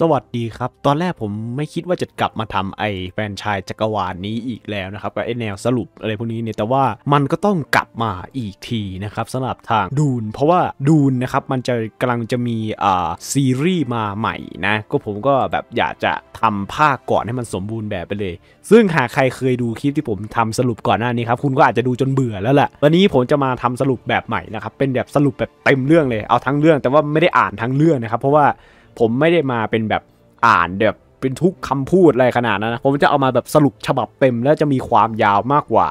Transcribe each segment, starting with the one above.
สวัสดีครับ ตอนแรกผมไม่คิดว่าจะกลับมาทำไอแฟนชายจักรวาลนนี้อีกแล้วนะครับไอแนวสรุปอะไรพวกนี้เนี่ย แต่ว่ามันก็ต้องกลับมาอีกทีนะครับสำหรับทางดูน เพราะว่าดูนนะครับ มันจะกำลังจะมี อ่า ซีรีส์มาใหม่นะ ก็ผมก็แบบอยากจะทำภาคก่อนให้มันสมบูรณ์แบบไปเลย ซึ่งหากใครเคยดูคลิปที่ผมทำสรุปก่อนหน้านี้ครับคุณก็อาจจะดูจนเบื่อแล้วแหละวันนี้ผมจะมาทำสรุปแบบใหม่นะครับเป็นแบบสรุปแบบเต็มเรื่องเลยเอาทั้งเรื่องแต่ว่าไม่ได้อ่านทั้งเรื่องนะครับเพราะว่าผมไม่ได้มาเป็นแบบอ่านแบบเป็นทุกคำพูดอะไรขนาดนั้นนะ ผมจะเอามาแบบสรุปฉบับเต็ม แล้วจะมีความยาวมากกว่า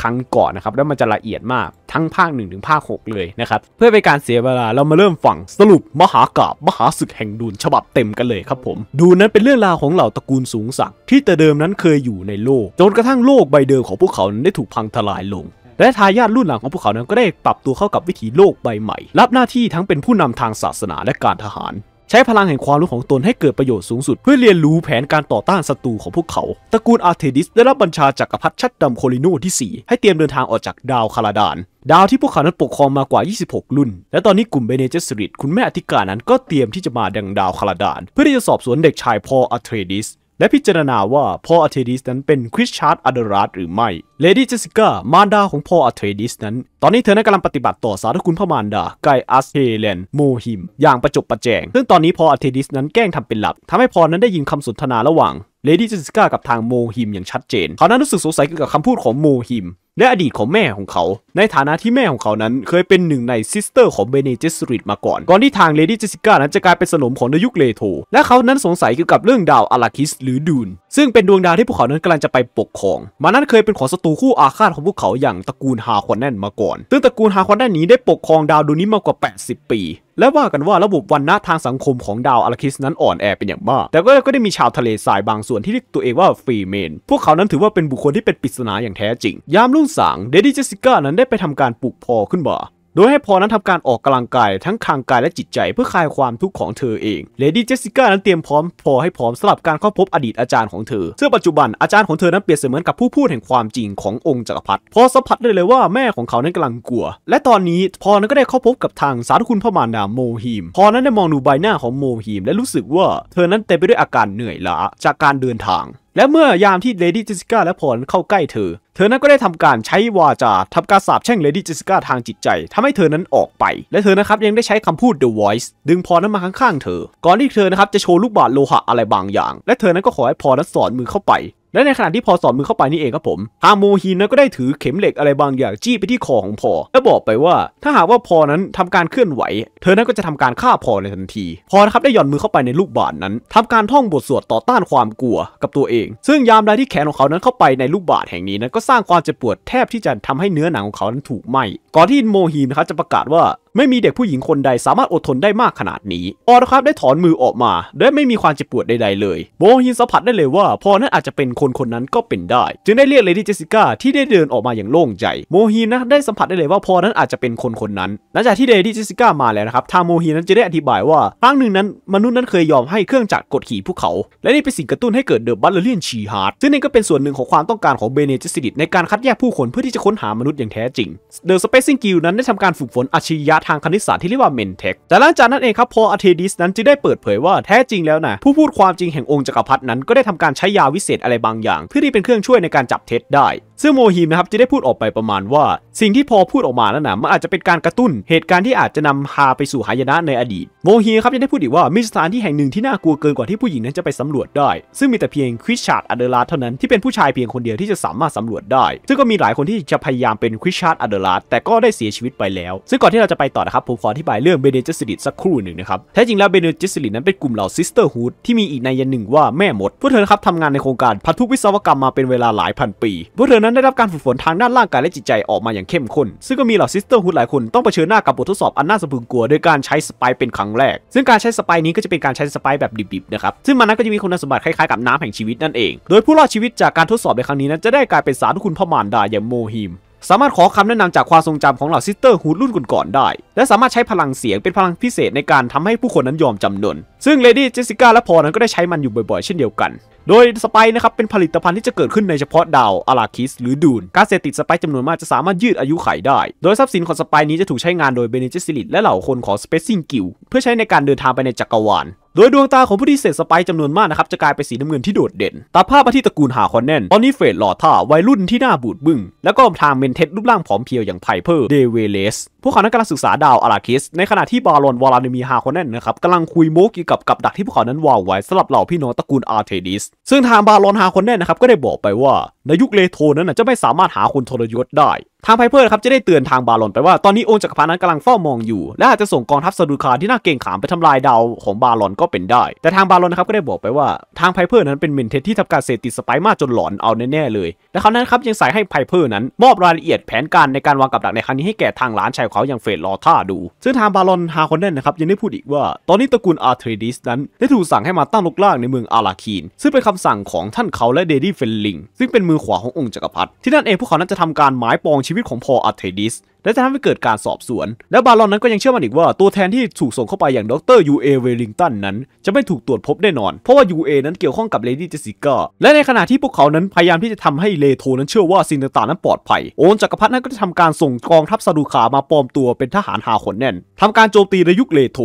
ครั้งก่อนนะครับ แล้วมันจะละเอียดมากทั้งภาคหนึ่งถึงภาค6เลยนะครับ เพื่อเป็นการเสียเวลาเรามาเริ่มฟังสรุปมหากราบมหาศึกแห่งดูนฉบับเต็มกันเลยครับ ผม ดูนั้นเป็นเรื่องราวของเหล่าตระกูลสูงสักที่แต่เดิมนั้นเคยอยู่ในโลกจนกระทั่งโลกใบเดิมของพวกเขาได้ถูกพังทลายลง และทายาทรุ่นหลังของพวกเขานั้นก็ได้ปรับตัวเข้ากับวิถีโลกใบใหม่ รับหน้าที่ทั้งเป็นผู้นำทางศาสนาและการทหารช้พลังแห่งความรู้ของตนให้เกิดประโยชน์สูงสุด เพื่อเรียนรู้แผนการต่อต้านศัตรูของพวกเขาตระกูลอาร์เทดิสได้รับบัญชาจากกัรพัรชัดดำโคลิโนที่ 4 ให้เตรียมเดินทางออกจากดาวคาราดาน ดาวที่พวกเขานั้นปกครองมากว่า 26 รุ่น และตอนนี้กลุ่มเบเนเจสริตคุณแม่อธิการนั้นก็เตรียมที่จะมาดังดาวคาราดาน เพื่อที่จะสอบสวนเด็กชายพออาร์เทดิสและพิจารณาว่าพออาเทดิสนั้นเป็นคริสชาร์ดอเดรัสหรือไม่ เลดี้เจสิก้ามารดาของพออาเทดิสนั้น ตอนนี้เธอนั้นกำลังปฏิบัติต่อสาธุคุณพ่อมารดา ไกอัสเฮเลนโมหิมอย่างประจบประแจง ซึ่งตอนนี้พออาเทดิสนั้นแกล้งทำเป็นหลับทำให้พอนั้นได้ยินคำสนทนาระหว่างเลดี้เจสิก้ากับทางโมหิมอย่างชัดเจนเขานั้นรู้สึกสงสัยเกี่ยวกับคำพูดของโมหิมและอดีตของแม่ของเขา ในฐานะที่แม่ของเขานั้นเคยเป็นหนึ่งในซิสเตอร์ของเบเนเจสริตมาก่อน ก่อนที่ทางเลดี้เจสิก้านั้นจะกลายเป็นสนมของนยุคเลโธและเขานั้นสงสัยเกี่ยวกับเรื่องดาวอลาคิส หรือดูนซึ่งเป็นดวงดาวที่พวกเขานั้นกำลังจะไปปกครอง มานั้นเคยเป็นของศัตรูคู่อาฆาตของพวกเขาอย่างตระกูลฮาคอนแนนมาก่อน ซึ่งตระกูลฮาคอนแนนนี้ได้ปกครองดาวดวงนี้มากว่า 80 ปี และว่ากันว่าระบบวันณะทางสังคมของดาวอาราคิสนั้นอ่อนแอเป็นอย่างมาก แต่ก็ได้มีชาวทะเลทรายบางส่วนที่เรียกตัวเองว่าฟรีเมน พวกเขานั้นถือว่าเป็นบุคคลที่เป็นปริศนาอย่างแท้จริง ยามรุ่งสางเดดี้เจสิก้านั้นได้ไปทำการปลุกพอขึ้นมาโดยให้พอนั้นทำการออกกำลังกายทั้งทางกายและจิตใจเพื่อคลายความทุกข์ของเธอเอง เลดี้เจสสิก้านั้นเตรียมพร้อมพอให้พร้อมสำหรับการเข้าพบอดีตอาจารย์ของเธอซึ่งปัจจุบันอาจารย์ของเธอนั้นเปรียบเสมือนกับผู้พูดแห่งความจริงขององค์จักรพรรดิ พอสัมผัสได้เลยว่าแม่ของเขานั้นกำลังกลัว และตอนนี้พอนั้นก็ได้เข้าพบกับทางสารคุณพมารดาโมฮิม พอนั้นได้มองดูใบหน้าของโมฮิม และรู้สึกว่า เธอนั้นเต็มไปด้วยอาการเหนื่อยล้าจากการเดินทางและเมื่อยามที่เลดี้จิสิก้าและพรเข้าใกล้เธอ เธอนั้นก็ได้ทำการใช้วาจาทำการสาปแช่งเลดี้จิสิก้าทางจิตใจ ทำให้เธอนั้นออกไป และเธอนะครับยังได้ใช้คำพูด The Voice ดึงพรนั้นมาข้างๆเธอ ก่อนที่เธอนะครับจะโชว์ลูกบาศก์โลหะอะไรบางอย่าง และเธอนั้นก็ขอให้พรนั้นสอนมือเข้าไปและในขณะที่พอสอดมือเข้าไปนี่เองครับผมฮาโมฮินนั้นก็ได้ถือเข็มเหล็กอะไรบางอย่างจี้ไปที่คอของพอ และบอกไปว่า ถ้าหากว่าพอนั้นทำการเคลื่อนไหว เธอนั้นก็จะทำการฆ่าพอในทันที พอนะครับได้หย่อนมือเข้าไปในลูกบาศนนั้น ทำการท่องบทสวดต่อต้านความกลัวกับตัวเอง ซึ่งยามใดที่แขนของเขานั้นเข้าไปในลูกบาศแห่งนี้นั้น ก็สร้างความเจ็บปวดแทบที่จะทำให้เนื้อหนังของเขานั้นถูกไหม้ก่อนที่โมฮินนะครับจะประกาศว่าไม่มีเด็กผู้หญิงคนใดสามารถอดทนได้มากขนาดนี้ ออนะครับได้ถอนมือออกมา และไม่มีความเจ็บปวดใดๆเลยโบฮินสัมผัสได้เลยว่าพอนั้นอาจจะเป็นคน คนนั้นก็เป็นได้ จึงได้เรียกเลดี้เจสิก้าที่ได้เดินออกมาอย่างโล่งใจโมฮินนะได้สัมผัสได้เลยว่าพอนั้นอาจจะเป็นคนคนนั้นหลังจากที่เลดี้เจสิก้ามาแล้วนะครับทางโมฮินนั้นจะได้อธิบายว่าครั้งหนึ่งนั้นมนุษย์นั้นเคยยอมให้เครื่องจักรกดขี่พวกเขา และนี่เป็นสิ่งกระตุ้นให้เกิดเดอะบัลเลอรียนชีฮาร์ดซึ่งนี่ก็เป็นส่วนหนึ่งของความต้องการของเบเนจิสิดในการคัดแยกผู้คนเพื่อที่จะค้นหามนุษย์อย่างแท้ จริง เดอะสเปซิงกิลนั้นได้ทำการฝึกฝนอาชียทางคณิตศาสตร์ที่เรียกว่าเมนเทค แต่หลังจากนั้นเองครับพออาเทดิสนั้นจึงได้เปิดเผยว่าแท้จริงแล้วนะผู้พูดความจริงแห่งองค์จักรพรรดินั้นก็ได้ทำการใช้ยาวิเศษอะไรบางอย่างเพื่อที่เป็นเครื่องช่วยในการจับเท็จได้ซึ่งโมฮิมนะครับจะได้พูดออกไปประมาณว่า สิ่งที่พอพูดออกมาแล้วนะมันอาจจะเป็นการกระตุ้นเหตุการณ์ที่อาจจะนำพาไปสู่หายนะในอดีต โมฮีครับยังได้พูดอีกว่า มีสถานที่แห่งหนึ่งที่น่ากลัวเกินกว่าที่ผู้หญิงนั้นจะไปสำรวจได้ ซึ่งมีแต่เพียงคริชาร์ดอเดลาเท่านั้นที่เป็นผู้ชายเพียงคนเดียวที่จะสามารถสำรวจได้ ซึ่งก็มีหลายคนที่จะพยายามเป็นคริชาร์ดอเดลาแต่ก็ได้เสียชีวิตไปแล้วซึ่งก่อนที่เราจะไปต่อนะครับผมขออธิบายเรื่องเบเนจิสลิดสักครู่หนึ่งนะครับแท้จริงแล้วเบเนจจสลิดนั้นเป็นกลุ่มเหล่าซิสเตอร์ฮูดที่มีอีกในยันหนึ่งว่าแม่มด พวกเธอครับทำงานในโครงการพันุวิศวกรรมมาเป็นเวลาหลายพัน ปีพวกเธอนั้นได้รับการฝึกฝนทางด้านร่างกายและจิตใจออกมาอย่างเข้มข้น ซึ่งก็มีเหล่าซิสเตอร์ฮุดหลายคนต้องเผชิญหน้ากับบททดสอบอันน่าสะพรึงกลัวโดยการใช้สไปเป็นครั้งแรก ซึ่งการใช้สไปนี้ก็จะเป็นการใช้สไปแบบดิบๆนะครับ ซึ่งมันนั้นก็จะมีคุณสมบัติคล้ายๆกับน้ำแห่งชีวิตนั่นเอง โดยผู้รอดชีวิตจากการทดสอบในครั้งนี้นั้นจะได้กลายเป็นสารคุณพ่อมารดาอย่างโมฮิมสามารถขอคำแนะนำจากความทรงจำของเหล่าซิสเตอร์ฮูดรุ่นก่อนๆได้ และสามารถใช้พลังเสียงเป็นพลังพิเศษในการทำให้ผู้คนนั้นยอมจำนน ซึ่งเลดี้เจสสิก้าและพอนั้นก็ได้ใช้มันอยู่บ่อยๆเช่นเดียวกัน โดยสไปนะครับเป็นผลิตภัณฑ์ที่จะเกิดขึ้นในเฉพาะดาวอาราคิส หรือดูนการเสพติดสไปจำนวนมากจะสามารถยืดอายุไขได้ โดยทรัพย์สินของสไปนี้จะถูกใช้งานโดยเบเนเจสิลิตและเหล่าคนของสเปซซิงกิลเพื่อใช้ในการเดินทางไปในจักรวาลโดยดวงตาของผู้ที่เสกสไปจำนวนมากนะครับ จะกลายเป็นสีน้ำเงินที่โดดเด่น ตาภาพมาที่ตระกูลหาคอนแนน ตอนนี้เฟรดหล่อท่าวัยรุ่นที่หน้าบูดบึง้ง แล้วก็ทางเมนเทสรูปร่างผอมเพรียวอย่างไพเพอร์เดเวเลสพวกเขานั้นกำลังศึกษาดาวอาราคิส ในขณะที่บารอนวอลานมีฮาคอนแนนนะครับกำลังคุยโมเกี่ยวกับกับดักที่พวกเขานั้นวางไว้สำหรับเหล่าพี่น้องตระกูลอาร์เทดิส ซึ่งทางบารอนฮาคอนแนนนะครับก็ได้บอกไปว่า ในยุคเลโทนั้นจะไม่สามารถหาคนทรยศได้ทางไพเพอร์ครับจะได้เตือนทางบาลอนไปว่าตอนนี้องค์จักรพรรดินั้นกำลังเฝ้ามองอยู่ และอาจจะส่งกองทัพซาดูคาที่น่าเก่งขามไปทำลายดาวของบาลอนก็เป็นได้ แต่ทางบาลอนนะครับก็ได้บอกไปว่าทางไพเพอร์นั้นเป็นเมนเทสที่ทำการเสพติดสไปมาจนหลอนเอาแน่ ๆ เลย และครานั้นครับยังใส่ให้ไพเพอร์นั้น มอบรายละเอียดแผนการในการวางกับดักในครั้งนี้ให้แก่ทางหลานชายเขาอย่างเฟรดลอท่าดูซึ่งทางบาลอนฮาคอนเดนนะครับยังได้พูดอีกว่าตอนนี้ตระกูลอาร์เทรดิสนั้นได้ถูกสั่งให้มาตั้งลกลากในเมืองอาราคีนซึ่งเป็นคำสั่งของท่านเขาและเดดี้เฟลลิงซึ่งเป็นมือขวาขององค์จักรพรรดิที่นั่นเองพวกเขานั้นจะทำการหมายปองชวิตของพออัตเทดิสและจะทำให้เกิดการสอบสวน และบารอนนั้นก็ยังเชื่อมั่นอีกว่า ตัวแทนที่ถูกส่งเข้าไปอย่างดรยูเอเวลิงตันนั้น จะไม่ถูกตรวจพบแน่นอน เพราะว่ายูเอนั้นเกี่ยวข้องกับเลดี้เจสิก้า และในขณะที่พวกเขานั้น พยายามที่จะทำให้เลโทนั้นเชื่อว่าสิ่งต่างๆนั้นปลอดภัย โอนจักรพรรดินั้นก็จะทำการส่งกองทัพซาดูคามาปลอมตัวเป็นทหารหาขนแน่นทำการโจมตีในยุคเลโท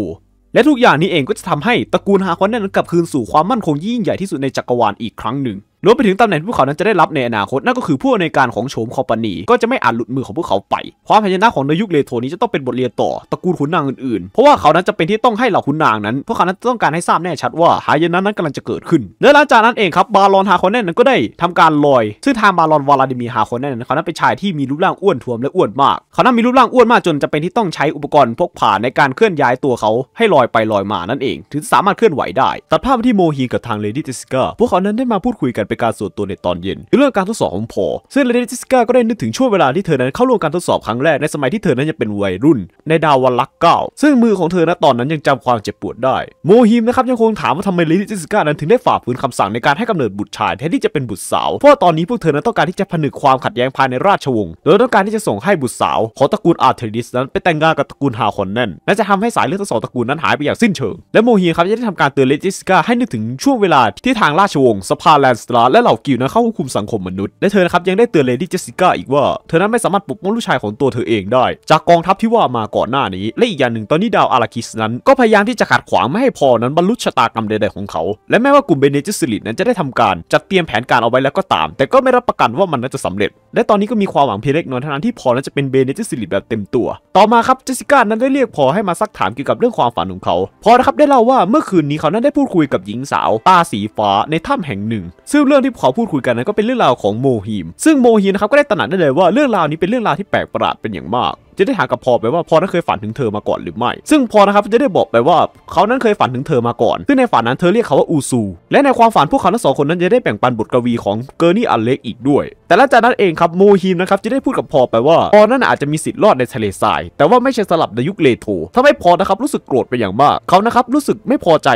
และทุกอย่างนี้เองก็จะทำให้ตระกูลฮาคอนแน้นกลับคืนสู่ความมั่นคงยิ่งใหญ่ที่สุดในจักรวาลอีกครั้งหนึ่งรวมไปถึงตำแหน่งพวกเขานั้นจะได้รับในอนาคต นั่นก็คือผู้ในการของโฉมคอปานี ก็จะไม่อาจหลุดมือของพวกเขาไป ความพยายามของในยุคเลโทนี้จะต้องเป็นบทเรียนต่อตระกูลขุนนางอื่นๆ เพราะว่าเขานั้นจะเป็นที่ต้องให้เหล่าขุนนางนั้นพวกเขานั้นต้องการให้ทราบแน่ชัดว่า หายนะนั้นกำลังจะเกิดขึ้นและหลังจากนั้นเองครับบาลอนฮาคอนแน่นั้นก็ได้ทำการลอยซึ่งทางบาลอนวลาดิมีฮาคอนแน่นเขานั้นเป็นชายที่มีรูปร่างอ้วนท้วมและอ้วนมาก เขานั้นมีรูปร่างอ้วนมากจนจะเป็นที่ต้องใช้อุปกรณ์พกพาในการเคลื่อนย้ายตัวเขาให้ลอยไปลอยมานั่นเอง ถึงสามารถเคลื่อนไหวได้ตัดภาพที่โมฮีกับทางเลดี้เจสิก้าพวกเขานั้นได้มาพูดคุยกันป็นการส่วนตัวในตอนเย็นเรื่องการทดสอบของพอ ซึ่งเลดี้จิสกาก็ได้นึกถึงช่วงเวลาที่เธอนั้นเข้าร่วมการทดสอบครั้งแรก ในสมัยที่เธอนั้นยังเป็นวัยรุ่น ในดาววันลักเก้าซึ่งมือของเธอณตอนนั้นยังจำความเจ็บปวดได้ โมฮิมนะครับ ยังคงถามว่าทำไมเลดี้จิสกานั้นถึงได้ฝ่าฝืนคำสั่งในการให้กำเนิดบุตรชายแทนที่จะเป็นบุตรสาว เพราะตอนนี้พวกเธอนั้นต้องการที่จะผนึกความขัดแย้งภายในราชวงศ์โดยต้องการที่จะส่งให้บุตรสาว ของตระกูลอาร์เทริสนั้นไปแต่งงานกับตระกูลฮาคอนแน่นและจะทำให้สายเลือดทั้งสองตระกูลนั้นหายไปอย่างสิ้นเชิงและโมฮมครับยังได้ทำการเตือนเลิสกาให้นึกถึงช่วงเวลาที่ทางราชวงศ์สภาแลนสตาและเหล่ากิลนั้นเข้าควบคุมสังคมมนุษย์ และเธอนะครับยังได้เตือนเลดี้เจสสิก้าอีกว่า เธอนั้นไม่สามารถปกป้องลูกชายของตัวเธอเองได้ จากกองทัพที่ว่ามาก่อนหน้านี้ และอีกอย่างหนึ่งตอนนี้ดาวอาราคิสนั้น ก็พยายามที่จะขัดขวางไม่ให้พอนั้นบรรลุชะตากรรมใดๆของเขา และแม้ว่ากลุ่มเบเนจิสลิตนั้นจะได้ทำการจัดเตรียมแผนการเอาไว้แล้วก็ตาม แต่ก็ไม่รับประกันว่ามันนจะสำเร็จ และตอนนี้ก็มีความหวังเพียงเล็กน้อยเท่านั้นที่พอนั้นจะเป็นเบเนจิสลิตแบบเต็มตัว ต่อมาครับเจสสิก้านั้นได้เรียกพอให้มาซักถามเกี่ยวกับเรื่องความฝันของเขาพอนะครับได้เล่าว่าเมื่อคืนนี้เขานั้นได้พูดคุยกับหญิงสาวตาสีฟ้า ในถ้ำแห่งหนึ่ง ซึ่งเรื่องที่ขอพูดคุยกันนะก็เป็นเรื่องราวของโมฮีมซึ่งโมฮีมนะครับก็ได้ตระหนักได้เลยว่าเรื่องราวนี้เป็นเรื่องราวที่แปลกประหลาดเป็นอย่างมากจะได้ถามกับพอไปว่าพอนั้นเคยฝันถึงเธอมาก่อนหรือไม่ ซึ่งพอนะครับจะได้บอกไปว่าเขานั้นเคยฝันถึงเธอมาก่อนซึ่งในฝันนั้นเธอเรียกเขาว่าอูซู และในความฝันพวกเขาทั้งสองคนนั้นจะได้แบ่งปันบทกวีของเกอร์นี่อัเล็กอีกด้วย แต่หลังจากนั้นเองครับโมฮีมนะครับจะได้พูดกับพอไปว่าพอนั้นอาจจะมีสิทธิ์รอดในทะเลทรายแต่ว่าไม่ใช่สลับในยุคเลโททาให้พอนะครับรู้สึกโกรธไปอย่างมากเขานะครับรู้สึกไม่พอใจ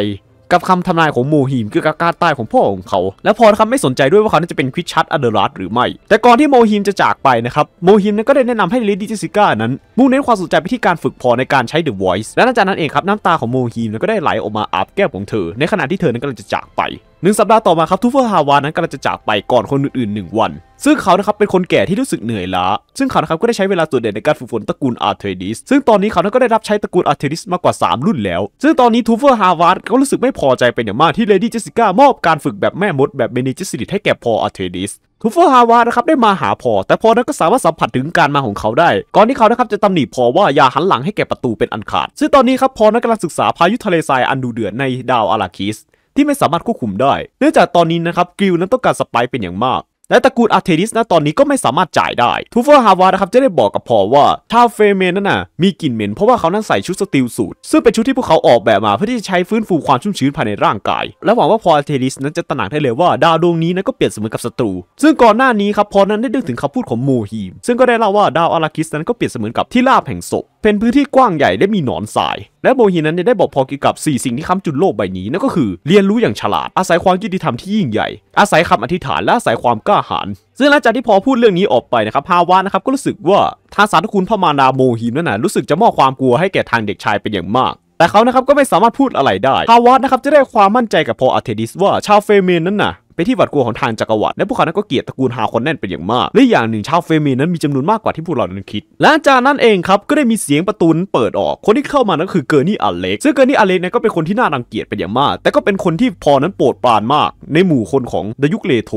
กับคำทำนายของโมฮีมคือกาการต้ของพ่อของเขา และพอคำไม่สนใจด้วยว่าเขาจะเป็นควิชชัตอเดรัสหรือไม่ แต่ก่อนที่โมฮีมจะจากไปนะครับโมฮีมนั้นก็ได้แนะนำให้เลดี้ิซสิก้านั้นมุ่งเน้นความสนใจไปที่การฝึกพอในการใช้เดอะวอยซ์และหลังจากนั้นเองครับน้ำตาของโมฮีมก็ได้ไหลออกมาอาบแก้มของเธอ ในขณะที่เธอนั้นกำลังจะจากไปหนึ่งสัปดาห์ต่อมาครับทูเฟอร์ฮาวานั้นกำลังจะจากไปก่อนคนอื่นๆหนึ่งวัน ซึ่งเขานะครับเป็นคนแก่ที่รู้สึกเหนื่อยล้าซึ่งเขานะครับก็ได้ใช้เวลาส่วนใหญ่ในการฝึกฝนตระกูลอาร์เทดิส ซึ่งตอนนี้เขานั้นก็ได้รับใช้ตระกูลอาร์เทดิสมากกว่า 3 รุ่นแล้ว ซึ่งตอนนี้ทูเฟอร์ฮาวาร์ก็รู้สึกไม่พอใจเป็นอย่างมากที่เลดี้เจสสิก้ามอบการฝึกแบบแม่มด แบบเบนิจิสิริให้แก่พออาร์เทดิสทูเฟอร์ฮาวานะครับได้มาหาพอแต่พอนั้นก็สามารถสัมผัสถึงการมาของเขาได้ ก่อนที่เขานะครับจะตำหนิพอว่าอย่าหันหลังให้แก่ประตูเป็นอันขาดซึ่งตอนนี้ครับพอนั้นกำลังศึกษาพายุทะเลทรายอันดูเดือดในดาวอาราคิสที่ไม่สามารถควบคุมได้ เนื่องจากตอนนี้นะครับกิลนั้นต้องการสไปเป็นอย่างมาก และตระกูลอาร์เทนิสนะตอนนี้ก็ไม่สามารถจ่ายได้ ทูเฟอร์ฮาวานะครับจะได้บอกกับพอว่าชาวเฟเมนนั่นน่ะมีกลิ่นเหม็นเพราะว่าเขานั้นใส่ชุดสตีลสูทซึ่งเป็นชุดที่พวกเขาออกแบบมาเพื่อที่จะใช้ฟื้นฟูความชุ่มชื้นภายในร่างกาย และหวังว่าพออาร์เทนิสนั้นจะตระหนักได้เลยว่าดาวดวงนี้นั้นก็เปลี่ยนเสมือนกับศัตรู ซึ่งก่อนหน้านี้ครับพอนั้นได้ดึงถึงคำพูดของโมฮีมซึ่งก็ได้เล่าว่าดาวอาราคิสนั้นก็เปลียนเสมือนกับที่ลาบแห่งศพเป็นพื้นที่กว้างใหญ่และมีหนอนทราย และโมฮีนั้นได้บอกพอกี่กับ 4 สิ่งที่ค้ำจุนโลกใบนี้ นั่นก็คือ เรียนรู้อย่างฉลาดอาศัยความยุติธรรมที่ยิ่งใหญ่ อาศัยคำอธิษฐานและอาศัยความกล้าหาญซึ่งหลังจากที่พอพูดเรื่องนี้ออกไปนะครับ ฮาวานะครับก็รู้สึกว่าทางสารคุณพมานาโมฮีนั่นนะรู้สึกจะมอบความกลัวให้แก่ทางเด็กชายเป็นอย่างมากแต่เขานะครับก็ไม่สามารถพูดอะไรได้ฮาวาดนะครับจะได้ความมั่นใจกับพออาเทดิสว่าชาวเฟเมนนั้นนะ่ะเป็นที่หวาดกลัวของทางจักรวรรดิและพวกเขานั้นก็เกลียดตระกูลฮาคอนแน่นเป็นอย่างมากและอย่างหนึ่งชาวเฟเมนั้นมีจำนวนมากกว่าที่พวกเรานั้นคิดและจากนั้นเองครับก็ได้มีเสียงประตูเปิดออก คนที่เข้ามานั้นคือเกอร์นี่อเล็กซึ่งเกอร์นี่อเล็กนั้นก็เป็นคนที่น่ารังเกียจเป็นอย่างมาก แต่ก็เป็นคนที่พอนั้นโปรดปรานมาก ในหมู่คนของดยุคเลโท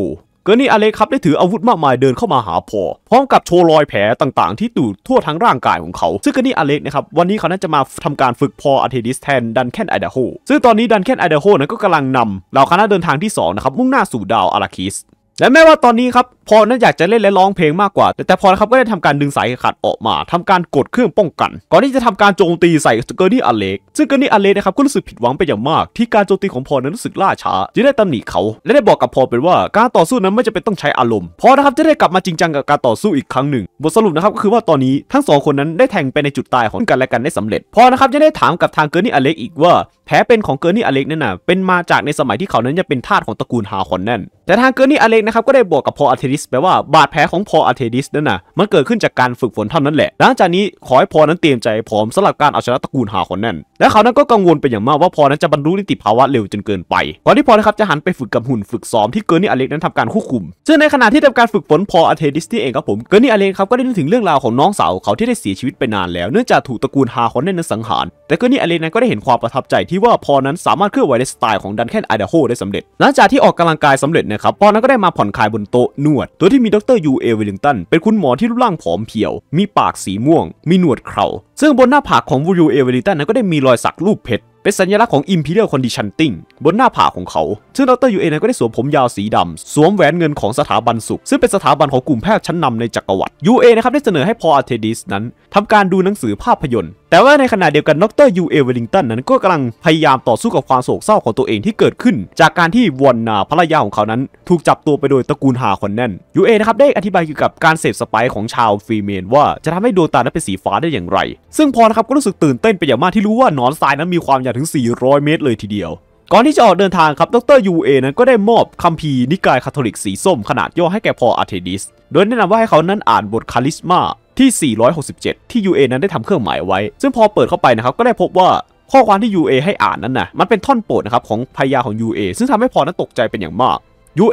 เกิร์นี่อเล็กครับ ได้ถืออาวุธมากมายเดินเข้ามาหาพอพร้อมกับโชว์รอยแผลต่าง ๆที่ตูดทั่วทั้งร่างกายของเขา ซึ่งเกิร์นี่อเล็กนะครับ วันนี้เขาน่าจะมาทำการฝึกพออาร์เทดิสแทนดันแคนไอเดโฮซึ่งตอนนี้ดันแคนไอเดโฮนั้นก็กำลังนำเหล่าคณะเดินทางที่ 2 นะครับ มุ่งหน้าสู่ดาวอาราคิส และแม้ว่าตอนนี้ครับพอนั้นอยากจะเล่นและร้องเพลงมากกว่า แต่แต่พอนะครับก็ได้ทำการดึงสายขาดออกมา ทำการกดเครื่องป้องกันก่อนที่จะทำการโจมตีใส่เกอร์นี่อเล็กซึ่งเกอร์นี่อเล็กนะครับก็รู้สึกผิดหวังไปอย่างมาก ที่การโจมตีของพอนั้นรู้สึกล่าช้าจึงได้ตำหนิเขาและได้บอกกับพอเป็นว่า การต่อสู้นั้นไม่จำเป็นต้องใช้อารมณ์พอนะครับจะได้กลับมาจริงจังกับการต่อสู้อีกครั้งหนึ่งบทสรุปนะครับก็คือว่าตอนนี้ทั้งสองคนนั้นได้แทงไปในจุดตายของกันและกันได้สำเร็จพอนะครับจะได้ถามกับทางเกอร์นี่อเล็กอีกว่าแผลเป็นของเกอร์นี่อเล็กนั่นน่ะเป็นมาจากในสมัยที่เขานั้นยังเป็นทาสของตระกูลฮาคอนนั่นแต่ทางเกอร์นี่อเล็กนะครับก็ได้บอกกับพออาเทริิสแปลว่าบาดแผลของพออาเทดิสนั่นนะมันเกิดขึ้นจากการฝึกฝนเท่านั้นแหละ หลังจากนี้ ขอให้พอนั้นเตรียมใจพร้อมสำหรับการเอาชนะตระกูลหาคนนแ่น และเขานั้นก็กังวลเป็นอย่างมากว่าพอนั้นจะบรรลุนิติภาวะเร็วจนเกินไปก่อนที่พอนะครับจะหันไปฝึกกับหุ่นฝึกซ้อมที่เกิร์นี่อเล็กนั้นทำการควบคุมซึ่งในขณะที่ทำการฝึกฝนพออาเทดิสที่เองครับผมเกิร์นี่อเล็กครับก็ได้นึกถึงเรื่องราวของน้องสาวเขาที่ได้เสียชีวิตไปนานแล้วเนื่องจากถูกตระกูลฮาคอนแนนสังหารแต่เกิร์นี่อเล็กนั้นก็ได้เห็นความประทับใจที่ว่าพอนั้นสามารถเคลื่อนไหวในสไตล์ของดันแคนไอเดโฮได้สำเร็จหลังจากที่ออกกำลังกายสำเร็จนะครับพอนั้นก็ได้มาผ่อนคลายบนโต๊ะนวดตัวที่มีดรยูเอเวลิงตันเป็นคุณหมอที่รูปร่างผอมเพียว มีปากสีม่วง มีหนวดเครา ซึ่งบนหน้าผากของวูยูเอเวลิงตันนั้นก็ได้มีรอยสักรูปเพชร เป็นสัญลักษณ์ของ Imperial Conditioning บนหน้าผากของเขา ซึ่งดรยูเอนั้นก็ได้สวมผมยาวสีดำ สวมแหวนเงินของสถาบันสุข ซึ่งเป็นสถาบันของกลุ่มแพทย์ชั้นนำในจักรวรรดิ ยูเอนะครับได้เสนอให้พออาร์เทดิสนั้น ทำการดูหนังสือภาพยนตร์แต่ว่าในขณะเดียวกันดรยูเอเวลิงตันนั้นก็กำลังพยายามต่อสู้กับความโศกเศร้าของตัวเองที่เกิดขึ้น จากการที่วอนนาภรรยาของเขานั้น ถูกจับตัวไปโดยตระกูลหาคอนแนนยูเอนะครับ ได้อธิบายเกี่ยวกับการเสพสไปของชาวฟรีเมนว่าจะทำให้ดวงตานั้นเป็นสีฟ้าได้อย่างไร ซึ่งพอนะครับก็รู้สึกตื่นเต้นไปอย่างมากที่รู้ว่านอนทรายนั้นมีความยาวถึง 400 เมตรเลยทีเดียวก่อนที่จะออกเดินทางครับดรยูเอนั้นก็ได้มอบคัมภีร์นิกายคาทอลิกสีส้มขนาดย่อให้แก่พออาร์เทดิสโดยแนะนำว่าให้เขานั้นอ่านบทคาลิสมาที่ 467 ที่ UA นั้นได้ทำเครื่องหมายไว้ ซึ่งพอเปิดเข้าไปนะครับ ก็ได้พบว่าข้อความที่ UA ให้อ่านนั้นนะมันเป็นท่อนโปรดนะครับ ของพยาของ UA ซึ่งทำให้พอ นั้นตกใจเป็นอย่างมาก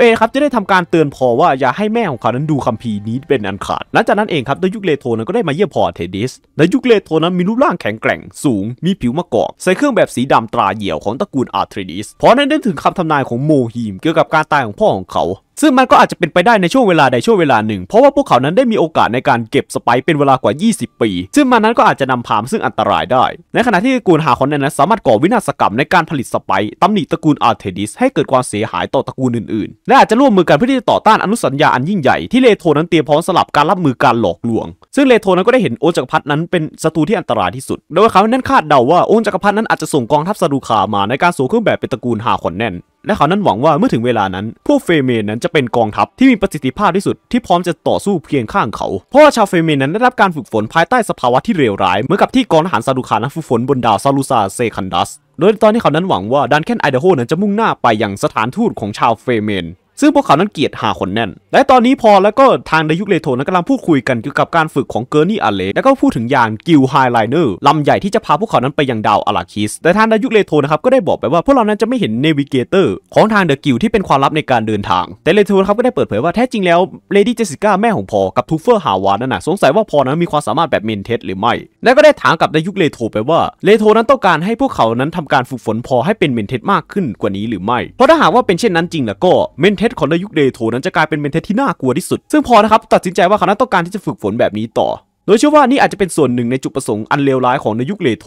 UA ครับจะได้ทำการเตือนพอว่าอย่าให้แม่ของเขา นั้นดูคัมภีร์นี้เป็นอันขาด หลังจากนั้นเองครับดยุคเลโทนั้นก็ได้มาเยี่ยมพอเทดิสดยุคเลโทนั้นมีรูปร่างแข็งแกร่ง สูง มีผิวมะกอก ใส่เครื่องแบบสีดำตราเหี่ยวของตระกูลอาร์ทริดิส พอนั้นได้ถึงคำทำนายของโมฮีม เกี่ยวกับการตายของพ่อของเขาซึ่งมันก็อาจจะเป็นไปได้ในช่วงเวลาใดช่วงเวลาหนึ่ง เพราะว่าพวกเขานั้นได้มีโอกาสในการเก็บสไปเป็นเวลากว่า 20 ปี ซึ่งมันนั้นก็อาจจะนำพามซึ่งอันตรายได้ ในขณะที่ตระกูลฮาคอนนั้นสามารถก่อวินาศกรรมในการผลิตสไปตำหนิตระกูลอาร์เทดิสให้เกิดความเสียหายต่อตระกูลอื่น ๆ และอาจจะร่วมมือกันเพื่อที่จะต่อต้านอนุสัญญาอันยิ่งใหญ่ที่เลโทนั้นเตรียมพร้อมสลับการรับมือการหลอกลวง ซึ่งเลโทนั้นก็ได้เห็นโอจักรพัทนั้นเป็นศัตรูที่อันตรายที่สุดโดยเขานั้นคาดเดาว่าโอจักรพัทนั้นอาจจะส่งกองทัพซาดูคามาในการสวมเครื่องแบบเป็นตระกูลฮาคอนเนนและเขานั้นหวังว่าเมื่อถึงเวลานั้นพวกเฟเมนนั้นจะเป็นกองทัพที่มีประสิทธิภาพที่สุดที่พร้อมจะต่อสู้เพียงข้างเขาเพราะว่าชาวเฟเมนนั้น ได้รับการฝึกฝนภายใต้สภาวะที่เลวร้ายเหมือนกับที่กองทหารซาดูคานั้นฝึกฝนบนดาวซาลูซาเซคันดัสโดยตอนที่เขานั้นหวังว่าดันแคนไอเดโฮนั้นจะมุ่งหน้าไปยังสถานทูตของชาวเฟเมนซึ่งพวกเขานั้นเกลียดหาคนแน่น และตอนนี้พอแล้วก็ทางในยุคเลโทนั้นกำลังพูดคุยกันเกี่ยวกับการฝึกของเกอร์นี่อาเล็กแล้วก็พูดถึงยานกิลไฮไลเนอร์ลำใหญ่ที่จะพาพวกเขานั้นไปยังดาวอาราคิสแต่ทางในยุคเลโทนะครับก็ได้บอกไปว่าพวกเรานั้นจะไม่เห็นเนวิเกเตอร์ของทางเดอะกิลที่เป็นความลับในการเดินทาง แต่เลโทนะครับก็ได้เปิดเผยว่าแท้จริงแล้วเลดี้เจสิก้าแม่ของพอกับทูเฟอร์ฮาวานั่นนะสงสัยว่าพอนั้นมีความสามารถแบบเมนเทสหรือไม่และก็ได้ถามกับในยุคเลโทไปว่าเลโทนั้นต้องการให้พวกเขานั้นทำการฝึกฝนพอให้เป็นเมนเทสมากขึ้นกว่านี้หรือไม่ เพราะถ้าหากว่าเป็นเช่นนั้นจริงแล้วก็เมนเทเทสของในยุคเดโทนั้นจะกลายเป็นเมนเทสที่น่ากลัวที่สุด ซึ่งพอนะครับตัดสินใจว่าเขานั้นต้องการที่จะฝึกฝนแบบนี้ต่อ โดยเชื่อว่านี่อาจจะเป็นส่วนหนึ่งในจุดประสงค์อันเลวร้ายของในยุคเลโท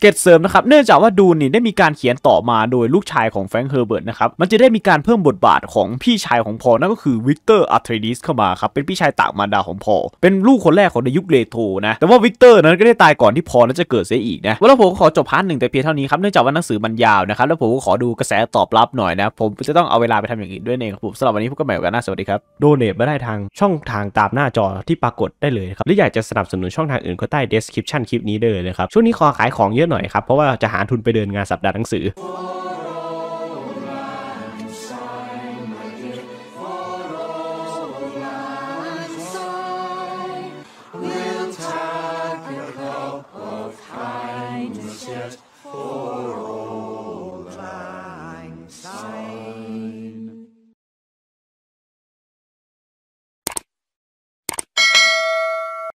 เกตเสริมนะครับ เนื่องจากว่าดูนี่ได้มีการเขียนต่อมาโดยลูกชายของแฟรงค์เฮอร์เบิร์ตนะครับ มันจะได้มีการเพิ่มบทบาทของพี่ชายของพอนั่นก็คือวิกเตอร์อทรีเทดิสเข้ามาครับ เป็นพี่ชายต่างมารดาของพอเป็นลูกคนแรกของในยุคเลโทนะ แต่ว่าวิกเตอร์นั้นก็ได้ตายก่อนที่พอนั้นจะเกิดเสียอีกนะวันแล้วผมก็ขอจบพาร์ทหนึ่งแต่เพียงเท่านี้ครับเนื่องจากว่าหนังสือมันยาวนะครับแล้วผมก็ขอดูกระแสตอบรับหน่อยนะผมจะต้องเอาเวลาไปทำอย่างอื่นด้วยเองครับผมสำหรับวันนี้พบกันใหม่กันหน้าสวัสดีครับโดเนทมาได้ทางช่องทางตามหน้าจอที่ปรากฏได้เลยครับหรืออยากจะสนับสนุนช่องทางอื่นก็ใต้ description คลิปนี้ได้เลยนะครับช่วงนี้ขอขายของเยอะหน่อยครับเพราะว่าจะหาทุนไปเดินงานสัปดาห์หนังสือ